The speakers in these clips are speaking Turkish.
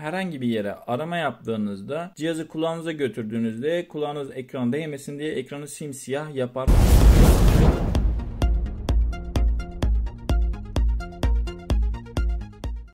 herhangi bir yere arama yaptığınızda cihazı kulağınıza götürdüğünüzde kulağınız ekran değmesin diye ekranı simsiyah yapar.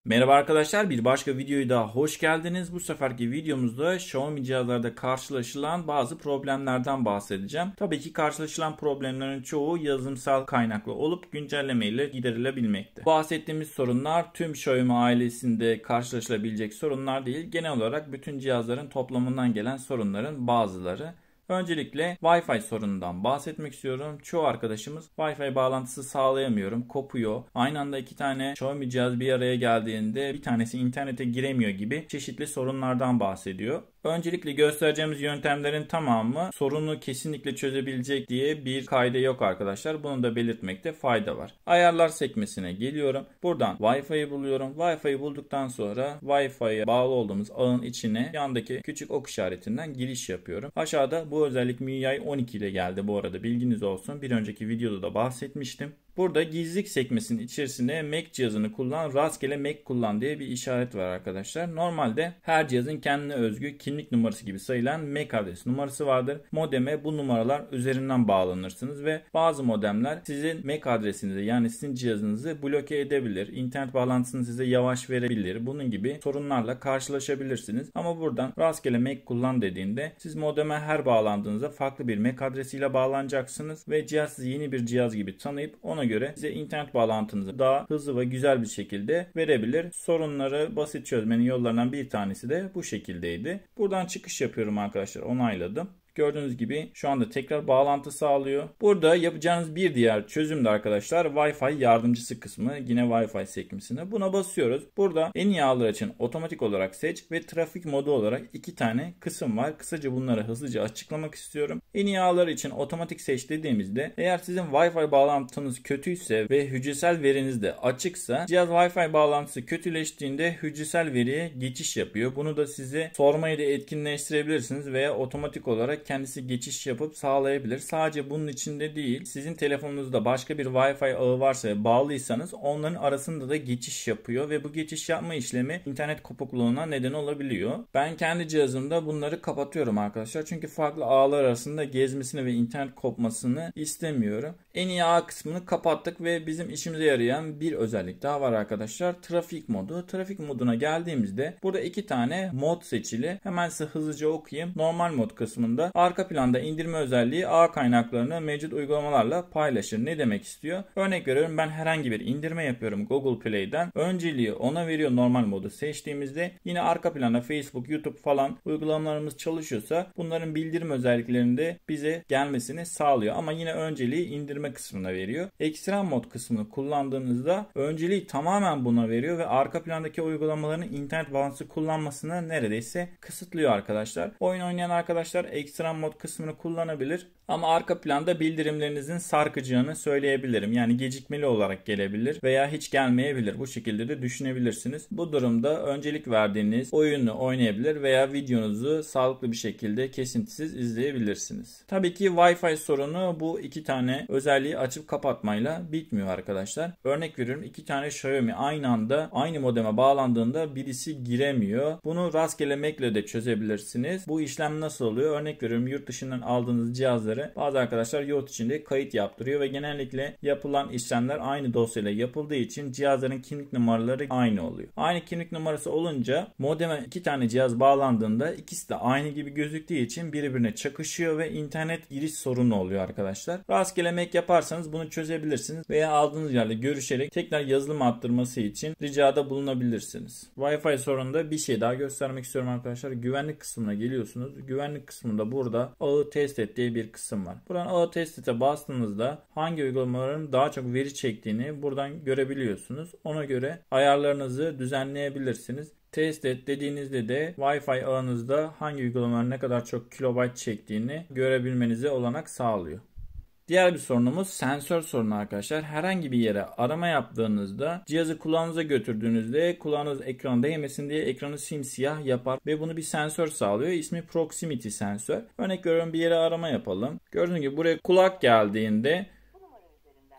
Merhaba arkadaşlar bir başka videoya daha hoş geldiniz. Bu seferki videomuzda Xiaomi cihazlarda karşılaşılan bazı problemlerden bahsedeceğim. Tabii ki karşılaşılan problemlerin çoğu yazılımsal kaynaklı olup güncelleme ile giderilebilmekte. Bahsettiğimiz sorunlar tüm Xiaomi ailesinde karşılaşılabilecek sorunlar değil. Genel olarak bütün cihazların toplamından gelen sorunların bazıları. Öncelikle Wi-Fi sorunundan bahsetmek istiyorum. Çoğu arkadaşımız Wi-Fi bağlantısı sağlayamıyorum, kopuyor. Aynı anda iki tane Xiaomi cihaz bir araya geldiğinde bir tanesi internete giremiyor gibi çeşitli sorunlardan bahsediyor. Öncelikle göstereceğimiz yöntemlerin tamamı sorunu kesinlikle çözebilecek diye bir kayda yok arkadaşlar. Bunu da belirtmekte fayda var. Ayarlar sekmesine geliyorum. Buradan Wi-Fi'yi buluyorum. Wi-Fi'yi bulduktan sonra Wi-Fi'ye bağlı olduğumuz ağın içine yandaki küçük ok işaretinden giriş yapıyorum. Aşağıda bu özellik MIUI 12 ile geldi bu arada bilginiz olsun. Bir önceki videoda da bahsetmiştim. Burada gizlilik sekmesinin içerisinde Mac cihazını kullan, rastgele Mac kullan diye bir işaret var arkadaşlar. Normalde her cihazın kendine özgü kimlik numarası gibi sayılan Mac adres numarası vardır. Modeme bu numaralar üzerinden bağlanırsınız ve bazı modemler sizin Mac adresinizi yani sizin cihazınızı bloke edebilir. İnternet bağlantısını size yavaş verebilir. Bunun gibi sorunlarla karşılaşabilirsiniz. Ama buradan rastgele Mac kullan dediğinde siz modeme her bağlandığınızda farklı bir Mac adresiyle bağlanacaksınız ve cihaz sizi yeni bir cihaz gibi tanıyıp ona göre size internet bağlantınızı daha hızlı ve güzel bir şekilde verebilir. Sorunları basit çözmenin yollarından bir tanesi de bu şekildeydi. Buradan çıkış yapıyorum arkadaşlar. Onayladım. Gördüğünüz gibi şu anda tekrar bağlantı sağlıyor. Burada yapacağınız bir diğer çözüm de arkadaşlar Wi-Fi yardımcısı kısmı. Yine Wi-Fi sekmesine. Buna basıyoruz. Burada en iyi ağlar için otomatik olarak seç ve trafik modu olarak iki tane kısım var. Kısaca bunları hızlıca açıklamak istiyorum. En iyi ağlar için otomatik seç dediğimizde eğer sizin Wi-Fi bağlantınız kötüyse ve hücresel veriniz de açıksa cihaz Wi-Fi bağlantısı kötüleştiğinde hücresel veriye geçiş yapıyor. Bunu da size sormayı da etkinleştirebilirsiniz veya otomatik olarak kendisi geçiş yapıp sağlayabilir. Sadece bunun içinde değil sizin telefonunuzda başka bir Wi-Fi ağı varsa bağlıysanız onların arasında da geçiş yapıyor ve bu geçiş yapma işlemi internet kopukluğuna neden olabiliyor. Ben kendi cihazımda bunları kapatıyorum arkadaşlar. Çünkü farklı ağlar arasında gezmesini ve internet kopmasını istemiyorum. En iyi ağ kısmını kapattık ve bizim işimize yarayan bir özellik daha var arkadaşlar. Trafik modu. Trafik moduna geldiğimizde burada iki tane mod seçili. Hemen size hızlıca okuyayım. Normal mod kısmında arka planda indirme özelliği ağ kaynaklarını mevcut uygulamalarla paylaşır. Ne demek istiyor? Örnek veriyorum ben herhangi bir indirme yapıyorum Google Play'den. Önceliği ona veriyor normal modu seçtiğimizde. Yine arka planda Facebook, YouTube falan uygulamalarımız çalışıyorsa bunların bildirim özelliklerinde bize gelmesini sağlıyor. Ama yine önceliği indirme kısmına veriyor. Ekstrem mod kısmını kullandığınızda önceliği tamamen buna veriyor ve arka plandaki uygulamaların internet bağlantısı kullanmasını neredeyse kısıtlıyor arkadaşlar. Oyun oynayan arkadaşlar ekstrem ekran mod kısmını kullanabilir ama arka planda bildirimlerinizin sarkacağını söyleyebilirim. Yani gecikmeli olarak gelebilir veya hiç gelmeyebilir. Bu şekilde de düşünebilirsiniz. Bu durumda öncelik verdiğiniz oyunu oynayabilir veya videonuzu sağlıklı bir şekilde kesintisiz izleyebilirsiniz. Tabii ki Wi-Fi sorunu bu iki tane özelliği açıp kapatmayla bitmiyor arkadaşlar. Örnek veriyorum iki tane Xiaomi aynı anda aynı modeme bağlandığında birisi giremiyor. Bunu rastgelemekle de çözebilirsiniz. Bu işlem nasıl oluyor? Örnek veriyorum ediyorum. Yurt dışından aldığınız cihazları bazı arkadaşlar yurt içinde kayıt yaptırıyor ve genellikle yapılan işlemler aynı dosyayla yapıldığı için cihazların kimlik numaraları aynı oluyor. Aynı kimlik numarası olunca modeme iki tane cihaz bağlandığında ikisi de aynı gibi gözüktüğü için birbirine çakışıyor ve internet giriş sorunu oluyor arkadaşlar. Rastgele Mac yaparsanız bunu çözebilirsiniz veya aldığınız yerle görüşerek tekrar yazılım attırması için ricada bulunabilirsiniz. Wi-Fi sorununda bir şey daha göstermek istiyorum arkadaşlar. Güvenlik kısmına geliyorsunuz. Güvenlik kısmında bu burada ağı test et diye bir kısım var. Buradan ağı test et'e bastığınızda hangi uygulamaların daha çok veri çektiğini buradan görebiliyorsunuz. Ona göre ayarlarınızı düzenleyebilirsiniz. Test et dediğinizde de Wi-Fi ağınızda hangi uygulamaların ne kadar çok kilobayt çektiğini görebilmenize olanak sağlıyor. Diğer bir sorunumuz sensör sorunu arkadaşlar. Herhangi bir yere arama yaptığınızda cihazı kulağınıza götürdüğünüzde kulağınız ekrana değmesin diye ekranı simsiyah yapar ve bunu bir sensör sağlıyor. İsmi proximity sensör. Örnek veriyorum bir yere arama yapalım. Gördüğünüz gibi buraya kulak geldiğinde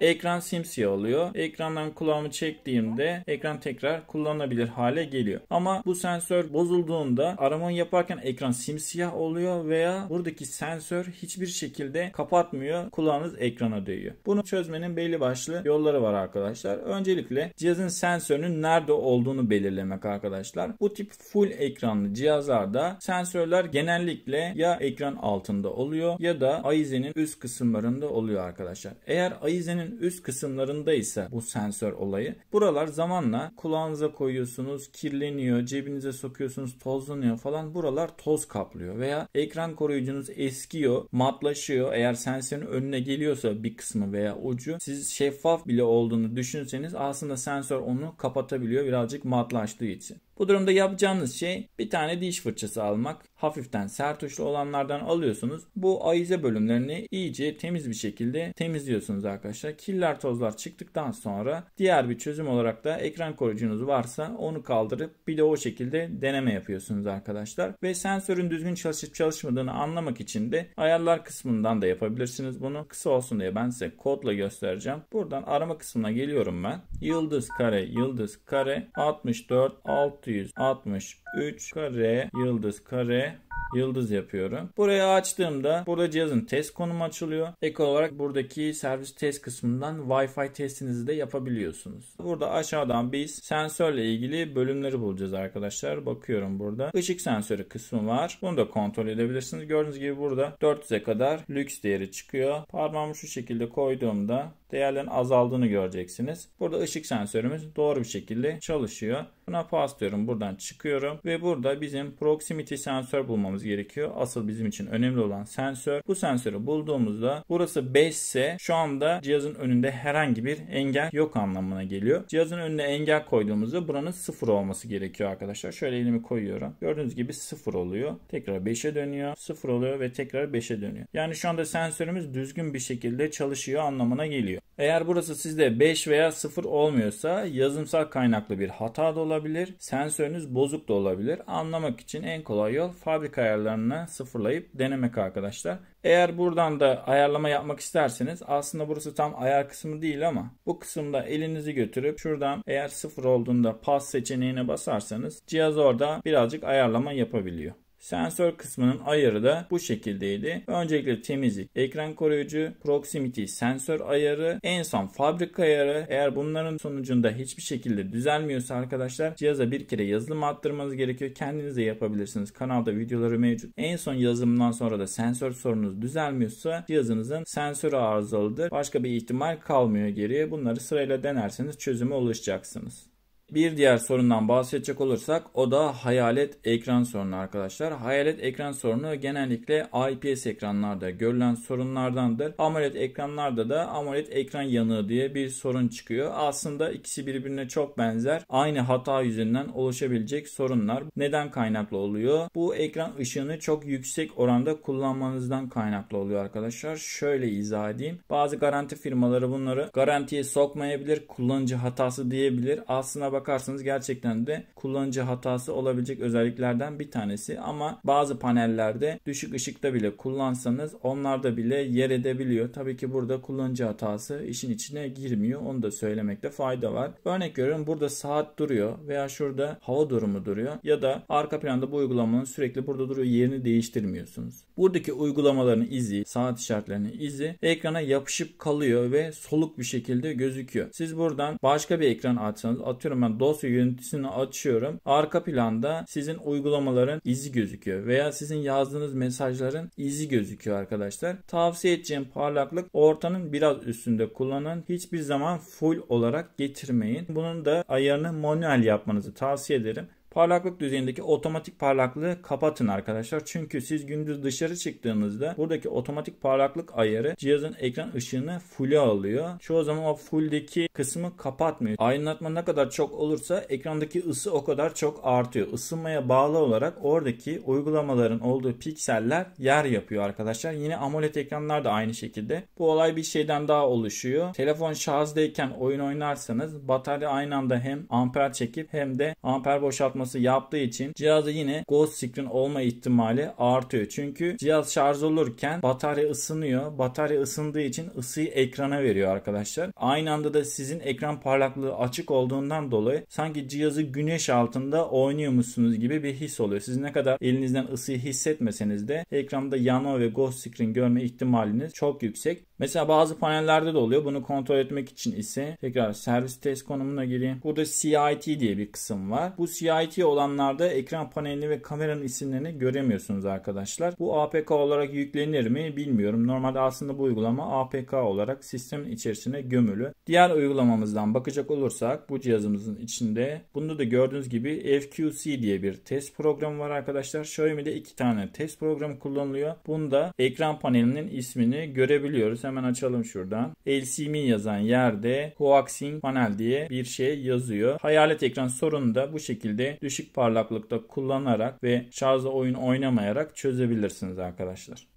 Ekran simsiyah oluyor. Ekrandan kulağımı çektiğimde ekran tekrar kullanılabilir hale geliyor. Ama bu sensör bozulduğunda aramayı yaparken ekran simsiyah oluyor veya buradaki sensör hiçbir şekilde kapatmıyor. Kulağınız ekrana değiyor. Bunu çözmenin belli başlı yolları var arkadaşlar. Öncelikle cihazın sensörünün nerede olduğunu belirlemek arkadaşlar. Bu tip full ekranlı cihazlarda sensörler genellikle ya ekran altında oluyor ya da Aizen'in üst kısımlarında oluyor arkadaşlar. Eğer Aizen'in Gözün üst kısımlarında ise bu sensör olayı. Buralar zamanla kulağınıza koyuyorsunuz, kirleniyor, cebinize sokuyorsunuz, tozlanıyor falan. Buralar toz kaplıyor veya ekran koruyucunuz eskiyor, matlaşıyor. Eğer sensörün önüne geliyorsa bir kısmı veya ucu siz şeffaf bile olduğunu düşünseniz aslında sensör onu kapatabiliyor birazcık matlaştığı için. Bu durumda yapacağınız şey bir tane diş fırçası almak. Hafiften sert uçlu olanlardan alıyorsunuz. Bu ayize bölümlerini iyice temiz bir şekilde temizliyorsunuz arkadaşlar. Killer tozlar çıktıktan sonra diğer bir çözüm olarak da ekran koruyucunuz varsa onu kaldırıp bir de o şekilde deneme yapıyorsunuz arkadaşlar. Ve sensörün düzgün çalışıp çalışmadığını anlamak için de ayarlar kısmından da yapabilirsiniz bunu. Kısa olsun diye ben size kodla göstereceğim. Buradan arama kısmına geliyorum ben. Yıldız kare yıldız kare 64 6 663 kare yıldız kare yıldız yapıyorum. Buraya açtığımda burada cihazın test konumu açılıyor. Ek olarak buradaki servis test kısmından Wi-Fi testinizi de yapabiliyorsunuz. Burada aşağıdan biz sensörle ilgili bölümleri bulacağız arkadaşlar. Bakıyorum burada. Işık sensörü kısmı var. Bunu da kontrol edebilirsiniz. Gördüğünüz gibi burada 400'e kadar lüks değeri çıkıyor. Parmağımı şu şekilde koyduğumda değerlerin azaldığını göreceksiniz. Burada ışık sensörümüz doğru bir şekilde çalışıyor. Buna pas diyorum. Buradan çıkıyorum ve burada bizim proximity sensör bulmamız bulmamız gerekiyor. Asıl bizim için önemli olan sensör. Bu sensörü bulduğumuzda burası 5 ise şu anda cihazın önünde herhangi bir engel yok anlamına geliyor. Cihazın önüne engel koyduğumuzda buranın 0 olması gerekiyor arkadaşlar. Şöyle elimi koyuyorum. Gördüğünüz gibi 0 oluyor. Tekrar 5'e dönüyor. 0 oluyor ve tekrar 5'e dönüyor. Yani şu anda sensörümüz düzgün bir şekilde çalışıyor anlamına geliyor. Eğer burası sizde 5 veya 0 olmuyorsa yazımsal kaynaklı bir hata da olabilir. Sensörünüz bozuk da olabilir. Anlamak için en kolay yol fabrika ayarlarını sıfırlayıp denemek arkadaşlar. Eğer buradan da ayarlama yapmak isterseniz aslında burası tam ayar kısmı değil ama bu kısımda elinizi götürüp şuradan eğer sıfır olduğunda pas seçeneğine basarsanız cihaz orada birazcık ayarlama yapabiliyor. Sensör kısmının ayarı da bu şekildeydi. Öncelikle temizlik, ekran koruyucu, proximity sensör ayarı, en son fabrika ayarı. Eğer bunların sonucunda hiçbir şekilde düzelmiyorsa arkadaşlar cihaza bir kere yazılım attırmanız gerekiyor. Kendiniz de yapabilirsiniz. Kanalda videoları mevcut. En son yazılımdan sonra da sensör sorunuz düzelmiyorsa cihazınızın sensörü arızalıdır. Başka bir ihtimal kalmıyor geriye. Bunları sırayla denerseniz çözüme ulaşacaksınız. Bir diğer sorundan bahsedecek olursak o da hayalet ekran sorunu arkadaşlar. Hayalet ekran sorunu genellikle IPS ekranlarda görülen sorunlardandır. AMOLED ekranlarda da AMOLED ekran yanığı diye bir sorun çıkıyor. Aslında ikisi birbirine çok benzer. Aynı hata yüzünden oluşabilecek sorunlar neden kaynaklı oluyor? Bu ekran ışığını çok yüksek oranda kullanmanızdan kaynaklı oluyor arkadaşlar. Şöyle izah edeyim. Bazı garanti firmaları bunları garantiye sokmayabilir, kullanıcı hatası diyebilir. Aslına bakarsanız gerçekten de kullanıcı hatası olabilecek özelliklerden bir tanesi. Ama bazı panellerde düşük ışıkta bile kullansanız onlarda bile yer edebiliyor. Tabii ki burada kullanıcı hatası işin içine girmiyor. Onu da söylemekte fayda var. Örnek veriyorum burada saat duruyor veya şurada hava durumu duruyor ya da arka planda bu uygulamanın sürekli burada duruyor yerini değiştirmiyorsunuz. Buradaki uygulamaların izi, saat işaretlerinin izi ekrana yapışıp kalıyor ve soluk bir şekilde gözüküyor. Siz buradan başka bir ekran açsanız atıyorum ben zaman dosya yöneticisini açıyorum. Arka planda sizin uygulamaların izi gözüküyor veya sizin yazdığınız mesajların izi gözüküyor arkadaşlar. Tavsiye edeceğim parlaklık ortanın biraz üstünde kullanın. Hiçbir zaman full olarak getirmeyin. Bunun da ayarını manuel yapmanızı tavsiye ederim. Parlaklık düzeyindeki otomatik parlaklığı kapatın arkadaşlar. Çünkü siz gündüz dışarı çıktığınızda buradaki otomatik parlaklık ayarı cihazın ekran ışığını full'e alıyor. Çoğu zaman o full'deki kısmı kapatmıyor. Aydınlatma ne kadar çok olursa ekrandaki ısı o kadar çok artıyor. Isınmaya bağlı olarak oradaki uygulamaların olduğu pikseller yer yapıyor arkadaşlar. Yine AMOLED ekranlar da aynı şekilde. Bu olay bir şeyden daha oluşuyor. Telefon şarjdayken oyun oynarsanız batarya aynı anda hem amper çekip hem de amper boşaltması çalışması yaptığı için cihazda yine ghost screen olma ihtimali artıyor. Çünkü cihaz şarj olurken batarya ısınıyor. Batarya ısındığı için ısıyı ekrana veriyor arkadaşlar. Aynı anda da sizin ekran parlaklığı açık olduğundan dolayı sanki cihazı güneş altında oynuyormuşsunuz gibi bir his oluyor. Siz ne kadar elinizden ısıyı hissetmeseniz de ekranda yanma ve ghost screen görme ihtimaliniz çok yüksek. Mesela bazı panellerde de oluyor. Bunu kontrol etmek için ise tekrar servis test konumuna gireyim. Burada CIT diye bir kısım var. Bu CIT olanlarda ekran panelini ve kameranın isimlerini göremiyorsunuz arkadaşlar. Bu APK olarak yüklenir mi bilmiyorum. Normalde aslında bu uygulama APK olarak sistemin içerisine gömülü. Diğer uygulamamızdan bakacak olursak bu cihazımızın içinde bunda da gördüğünüz gibi FQC diye bir test programı var arkadaşlar. Xiaomi'de iki tane test programı kullanılıyor. Bunda ekran panelinin ismini görebiliyoruz Hemen açalım şuradan. LCM'in yazan yerde coaxing panel diye bir şey yazıyor. Hayalet ekran sorunu da bu şekilde düşük parlaklıkta kullanarak ve şarjla oyun oynamayarak çözebilirsiniz arkadaşlar.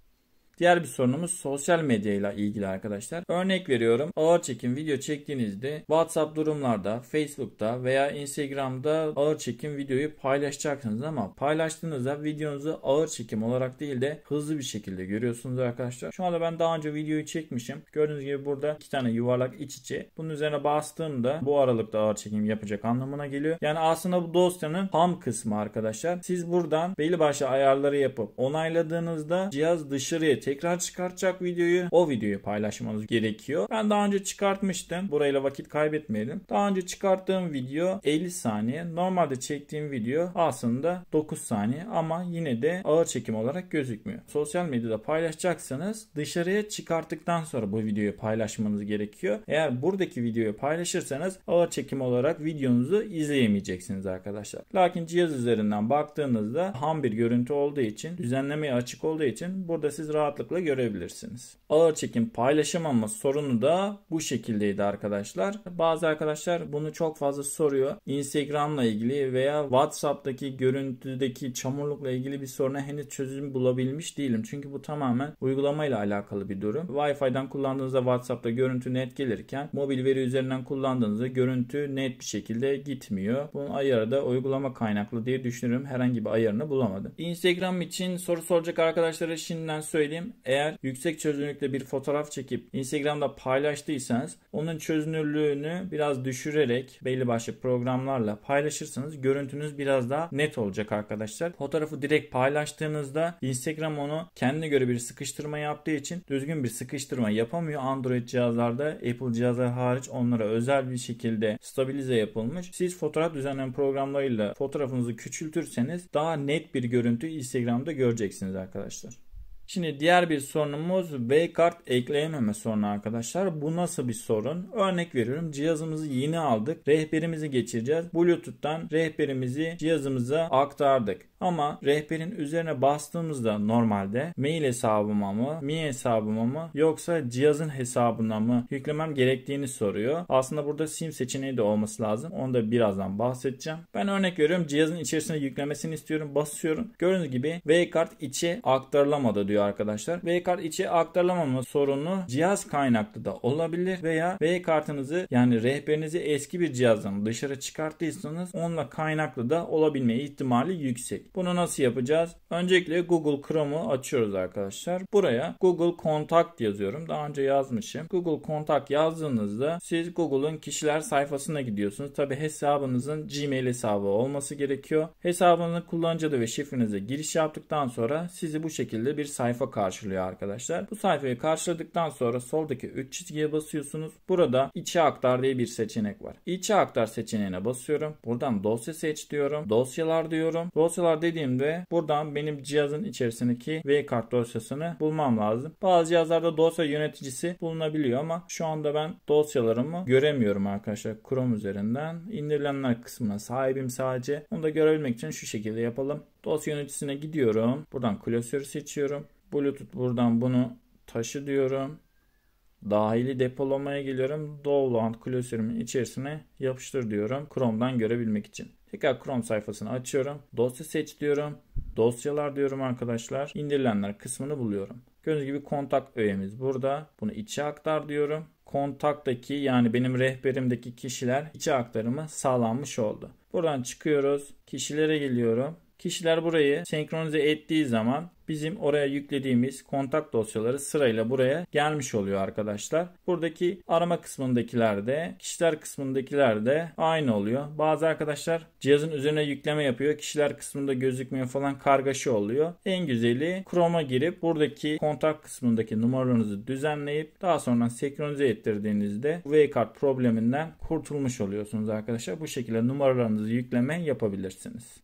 Diğer bir sorunumuz sosyal medyayla ilgili arkadaşlar. Örnek veriyorum ağır çekim video çektiğinizde WhatsApp durumlarda, Facebook'ta veya Instagram'da ağır çekim videoyu paylaşacaksınız ama paylaştığınızda videonuzu ağır çekim olarak değil de hızlı bir şekilde görüyorsunuz arkadaşlar. Şu anda ben daha önce videoyu çekmişim. Gördüğünüz gibi burada iki tane yuvarlak iç içe. Bunun üzerine bastığımda bu aralıkta ağır çekim yapacak anlamına geliyor. Yani aslında bu dosyanın ham kısmı arkadaşlar. Siz buradan belli başlı ayarları yapıp onayladığınızda cihaz dışarıya tekrar çıkartacak videoyu o videoyu paylaşmanız gerekiyor. Ben daha önce çıkartmıştım. Burayla vakit kaybetmeyelim. Daha önce çıkarttığım video 50 saniye. Normalde çektiğim video aslında 9 saniye ama yine de ağır çekim olarak gözükmüyor. Sosyal medyada paylaşacaksanız dışarıya çıkarttıktan sonra bu videoyu paylaşmanız gerekiyor. Eğer buradaki videoyu paylaşırsanız ağır çekim olarak videonuzu izleyemeyeceksiniz arkadaşlar. Lakin cihaz üzerinden baktığınızda ham bir görüntü olduğu için düzenlemeye açık olduğu için burada siz rahat rahatlıkla görebilirsiniz. Ağır çekim paylaşamama sorunu da bu şekildeydi arkadaşlar. Bazı arkadaşlar bunu çok fazla soruyor. Instagram'la ilgili veya WhatsApp'taki görüntüdeki çamurlukla ilgili bir soruna henüz çözüm bulabilmiş değilim. Çünkü bu tamamen uygulamayla alakalı bir durum. Wi-Fi'den kullandığınızda WhatsApp'ta görüntü net gelirken mobil veri üzerinden kullandığınızda görüntü net bir şekilde gitmiyor. Bunun ayarı da uygulama kaynaklı diye düşünüyorum. Herhangi bir ayarını bulamadım. Instagram için soru soracak arkadaşlara şimdiden söyleyeyim eminim eğer yüksek çözünürlükte bir fotoğraf çekip Instagram'da paylaştıysanız onun çözünürlüğünü biraz düşürerek belli başlı programlarla paylaşırsanız görüntünüz biraz daha net olacak arkadaşlar. Fotoğrafı direkt paylaştığınızda Instagram onu kendine göre bir sıkıştırma yaptığı için düzgün bir sıkıştırma yapamıyor. Android cihazlarda Apple cihazlar hariç onlara özel bir şekilde stabilize yapılmış. Siz fotoğraf düzenleme programlarıyla fotoğrafınızı küçültürseniz daha net bir görüntü Instagram'da göreceksiniz arkadaşlar. Şimdi diğer bir sorunumuz V kart ekleyememe sorunu arkadaşlar. Bu nasıl bir sorun? Örnek veriyorum cihazımızı yeni aldık. Rehberimizi geçireceğiz. Bluetooth'tan rehberimizi cihazımıza aktardık. Ama rehberin üzerine bastığımızda normalde mail hesabıma mı, mi hesabıma mı yoksa cihazın hesabına mı yüklemem gerektiğini soruyor. Aslında burada sim seçeneği de olması lazım. Onu da birazdan bahsedeceğim. Ben örnek veriyorum cihazın içerisine yüklemesini istiyorum. Basıyorum. Gördüğünüz gibi V kart içi aktarılamadı diyor diyor arkadaşlar. V-Card içe aktarılamama sorunu cihaz kaynaklı da olabilir veya V-Kartınızı yani rehberinizi eski bir cihazdan dışarı çıkarttıysanız onunla kaynaklı da olabilme ihtimali yüksek. Bunu nasıl yapacağız? Öncelikle Google Chrome'u açıyoruz arkadaşlar. Buraya Google Kontakt yazıyorum. Daha önce yazmışım. Google Kontakt yazdığınızda siz Google'un kişiler sayfasına gidiyorsunuz. Tabi hesabınızın Gmail hesabı olması gerekiyor. Hesabını kullanıcı adı ve şifrenize giriş yaptıktan sonra sizi bu şekilde bir sayfa karşılıyor arkadaşlar. Bu sayfayı karşıladıktan sonra soldaki 3 çizgiye basıyorsunuz. Burada içe aktar diye bir seçenek var. İçe aktar seçeneğine basıyorum. Buradan dosya seç diyorum. Dosyalar diyorum. Dosyalar dediğimde buradan benim cihazın içerisindeki v kart dosyasını bulmam lazım. Bazı cihazlarda dosya yöneticisi bulunabiliyor ama şu anda ben dosyalarımı göremiyorum arkadaşlar. Chrome üzerinden indirilenler kısmına sahibim sadece. Onu da görebilmek için şu şekilde yapalım. Dosya yöneticisine gidiyorum. Buradan klasörü seçiyorum. Bluetooth buradan bunu taşı diyorum. Dahili depolamaya geliyorum. Dowland klasörümün içerisine yapıştır diyorum. Chrome'dan görebilmek için. Tekrar Chrome sayfasını açıyorum. Dosya seç diyorum. Dosyalar diyorum arkadaşlar. İndirilenler kısmını buluyorum. Gördüğünüz gibi kontak öğemiz burada. Bunu içe aktar diyorum. Kontaktaki yani benim rehberimdeki kişiler içe aktarımı sağlanmış oldu. Buradan çıkıyoruz. Kişilere geliyorum. Kişiler burayı senkronize ettiği zaman bizim oraya yüklediğimiz kontak dosyaları sırayla buraya gelmiş oluyor arkadaşlar. Buradaki arama kısmındakiler de kişiler kısmındakiler de aynı oluyor. Bazı arkadaşlar cihazın üzerine yükleme yapıyor. Kişiler kısmında gözükmüyor falan kargaşa oluyor. En güzeli Chrome'a girip buradaki kontak kısmındaki numaranızı düzenleyip daha sonra senkronize ettirdiğinizde Waycard probleminden kurtulmuş oluyorsunuz arkadaşlar. Bu şekilde numaralarınızı yükleme yapabilirsiniz.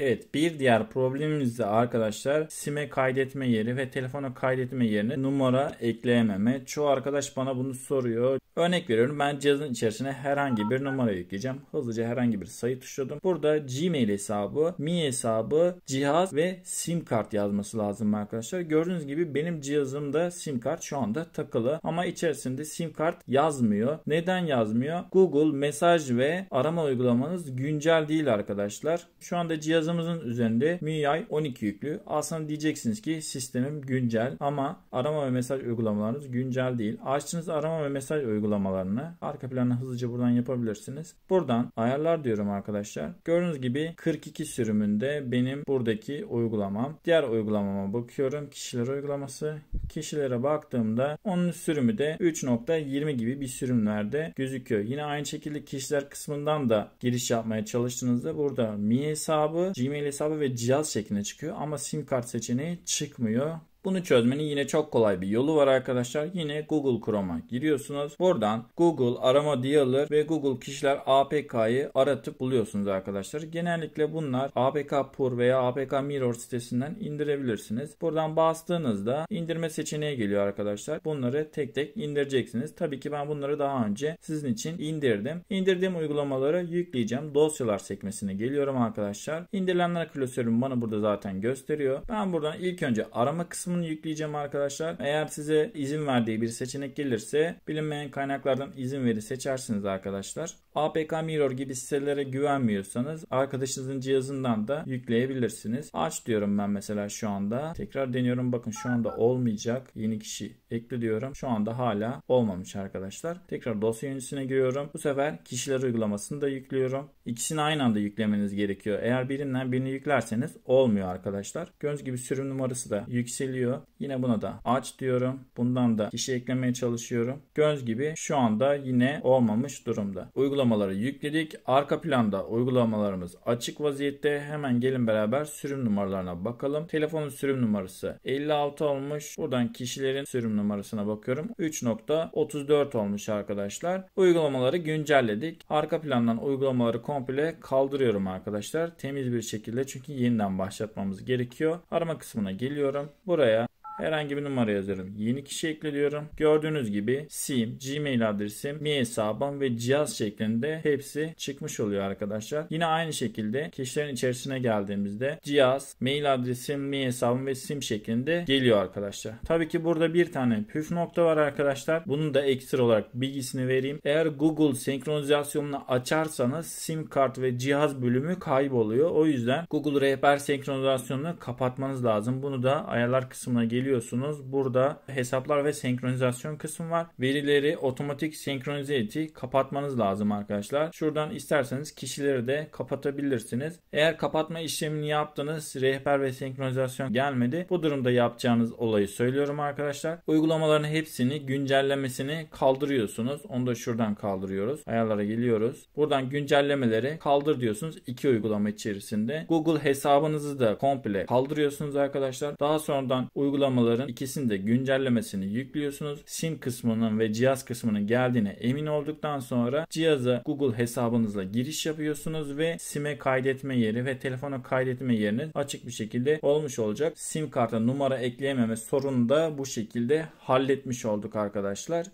Evet bir diğer problemimiz de arkadaşlar SIM'e kaydetme yeri ve telefona kaydetme yerine numara ekleyememe. Çoğu arkadaş bana bunu soruyor. Örnek veriyorum ben cihazın içerisine herhangi bir numara yükleyeceğim. Hızlıca herhangi bir sayı tuşladım. Burada Gmail hesabı, Mi hesabı, cihaz ve sim kart yazması lazım arkadaşlar. Gördüğünüz gibi benim cihazımda sim kart şu anda takılı ama içerisinde sim kart yazmıyor. Neden yazmıyor? Google mesaj ve arama uygulamanız güncel değil arkadaşlar. Şu anda cihazımızın üzerinde MIUI 12 yüklü. Aslında diyeceksiniz ki sistemim güncel ama arama ve mesaj uygulamalarınız güncel değil. Açtığınız arama ve mesaj uygulamalarınız uygulamalarını arka planı hızlıca buradan yapabilirsiniz. Buradan ayarlar diyorum arkadaşlar. Gördüğünüz gibi 42 sürümünde benim buradaki uygulamam. Diğer uygulamama bakıyorum. Kişiler uygulaması. Kişilere baktığımda onun sürümü de 3.20 gibi bir sürümlerde gözüküyor. Yine aynı şekilde kişiler kısmından da giriş yapmaya çalıştığınızda burada Mi hesabı, Gmail hesabı ve cihaz şeklinde çıkıyor ama sim kart seçeneği çıkmıyor. Bunu çözmenin yine çok kolay bir yolu var arkadaşlar. Yine Google Chrome'a giriyorsunuz. Buradan Google arama diyalır ve Google kişiler APK'yı aratıp buluyorsunuz arkadaşlar. Genellikle bunlar APK Pur veya APK Mirror sitesinden indirebilirsiniz. Buradan bastığınızda indirme seçeneği geliyor arkadaşlar. Bunları tek tek indireceksiniz. Tabii ki ben bunları daha önce sizin için indirdim. İndirdiğim uygulamaları yükleyeceğim. Dosyalar sekmesine geliyorum arkadaşlar. İndirilenler klasörüm bana burada zaten gösteriyor. Ben buradan ilk önce arama kısmı kısmını yükleyeceğim arkadaşlar. Eğer size izin verdiği bir seçenek gelirse bilinmeyen kaynaklardan izin veri seçersiniz arkadaşlar. APK Mirror gibi sitelere güvenmiyorsanız arkadaşınızın cihazından da yükleyebilirsiniz. Aç diyorum ben mesela şu anda. Tekrar deniyorum bakın şu anda olmayacak. Yeni kişi ekle diyorum. Şu anda hala olmamış arkadaşlar. Tekrar dosya yöneticisine giriyorum. Bu sefer kişiler uygulamasını da yüklüyorum. İkisini aynı anda yüklemeniz gerekiyor. Eğer birinden birini yüklerseniz olmuyor arkadaşlar. Gördüğünüz gibi sürüm numarası da yükseliyor. Yine buna da aç diyorum. Bundan da kişi eklemeye çalışıyorum. Gördüğünüz gibi şu anda yine olmamış durumda. Uygulamaları yükledik. Arka planda uygulamalarımız açık vaziyette. Hemen gelin beraber sürüm numaralarına bakalım. Telefonun sürüm numarası 56 olmuş. Buradan kişilerin sürüm numarasına bakıyorum. 3.34 olmuş arkadaşlar. Uygulamaları güncelledik. Arka plandan uygulamaları kontrol komple kaldırıyorum arkadaşlar. Temiz bir şekilde çünkü yeniden başlatmamız gerekiyor. Arama kısmına geliyorum. Buraya herhangi bir numara yazıyorum. Yeni kişi ekliyorum. Gördüğünüz gibi sim, gmail adresim, mi hesabım ve cihaz şeklinde hepsi çıkmış oluyor arkadaşlar. Yine aynı şekilde kişilerin içerisine geldiğimizde cihaz, mail adresim, mi hesabım ve sim şeklinde geliyor arkadaşlar. Tabii ki burada bir tane püf nokta var arkadaşlar. Bunu da ekstra olarak bilgisini vereyim. Eğer Google senkronizasyonunu açarsanız sim kart ve cihaz bölümü kayboluyor. O yüzden Google rehber senkronizasyonunu kapatmanız lazım. Bunu da ayarlar kısmına geliyor yapabiliyorsunuz. Burada hesaplar ve senkronizasyon kısmı var. Verileri otomatik senkronize eti kapatmanız lazım arkadaşlar. Şuradan isterseniz kişileri de kapatabilirsiniz. Eğer kapatma işlemini yaptınız rehber ve senkronizasyon gelmedi. Bu durumda yapacağınız olayı söylüyorum arkadaşlar. Uygulamaların hepsini güncellemesini kaldırıyorsunuz. Onu da şuradan kaldırıyoruz. Ayarlara geliyoruz. Buradan güncellemeleri kaldır diyorsunuz. iki uygulama içerisinde. Google hesabınızı da komple kaldırıyorsunuz arkadaşlar. Daha sonradan uygulama uygulamaların ikisini güncellemesini yüklüyorsunuz. SIM kısmının ve cihaz kısmının geldiğine emin olduktan sonra cihaza Google hesabınızla giriş yapıyorsunuz ve SIM'e kaydetme yeri ve telefona kaydetme yerini açık bir şekilde olmuş olacak. SIM karta numara ekleyememe sorunu da bu şekilde halletmiş olduk arkadaşlar.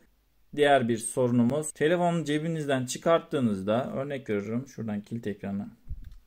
Diğer bir sorunumuz telefonu cebinizden çıkarttığınızda örnek veriyorum şuradan kilit ekranı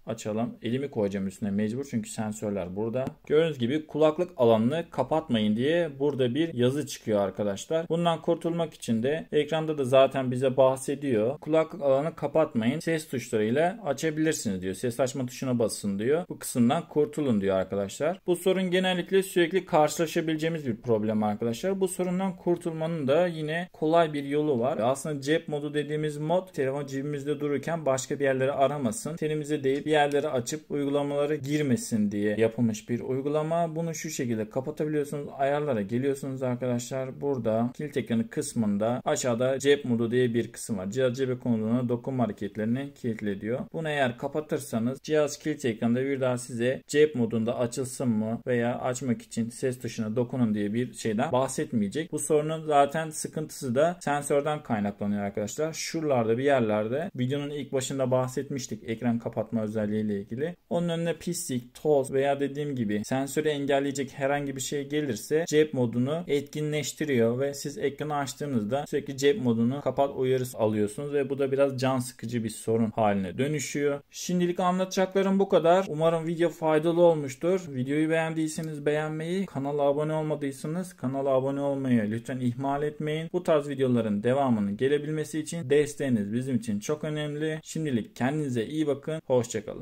açalım. Elimi koyacağım üstüne mecbur çünkü sensörler burada. Gördüğünüz gibi kulaklık alanını kapatmayın diye burada bir yazı çıkıyor arkadaşlar. Bundan kurtulmak için de ekranda da zaten bize bahsediyor. Kulaklık alanı kapatmayın. Ses tuşlarıyla açabilirsiniz diyor. Ses açma tuşuna basın diyor. Bu kısımdan kurtulun diyor arkadaşlar. Bu sorun genellikle sürekli karşılaşabileceğimiz bir problem arkadaşlar. Bu sorundan kurtulmanın da yine kolay bir yolu var. Aslında cep modu dediğimiz mod telefon cebimizde dururken başka bir yerlere aramasın. Tenimize değip bir yerleri açıp uygulamaları girmesin diye yapılmış bir uygulama. Bunu şu şekilde kapatabiliyorsunuz. Ayarlara geliyorsunuz arkadaşlar. Burada kilit ekranı kısmında aşağıda cep modu diye bir kısım var. Cihaz cebe konulduğuna dokunma hareketlerini kilitle diyor. Bunu eğer kapatırsanız cihaz kilit ekranında bir daha size cep modunda açılsın mı veya açmak için ses tuşuna dokunun diye bir şeyden bahsetmeyecek. Bu sorunun zaten sıkıntısı da sensörden kaynaklanıyor arkadaşlar. Şuralarda bir yerlerde videonun ilk başında bahsetmiştik ekran kapatma özelliği engelliyle ilgili. Onun önüne pislik, toz veya dediğim gibi sensörü engelleyecek herhangi bir şey gelirse cep modunu etkinleştiriyor ve siz ekranı açtığınızda sürekli cep modunu kapat uyarısı alıyorsunuz ve bu da biraz can sıkıcı bir sorun haline dönüşüyor. Şimdilik anlatacaklarım bu kadar. Umarım video faydalı olmuştur. Videoyu beğendiyseniz beğenmeyi, kanala abone olmadıysanız kanala abone olmayı lütfen ihmal etmeyin. Bu tarz videoların devamının gelebilmesi için desteğiniz bizim için çok önemli. Şimdilik kendinize iyi bakın. Hoşçakalın.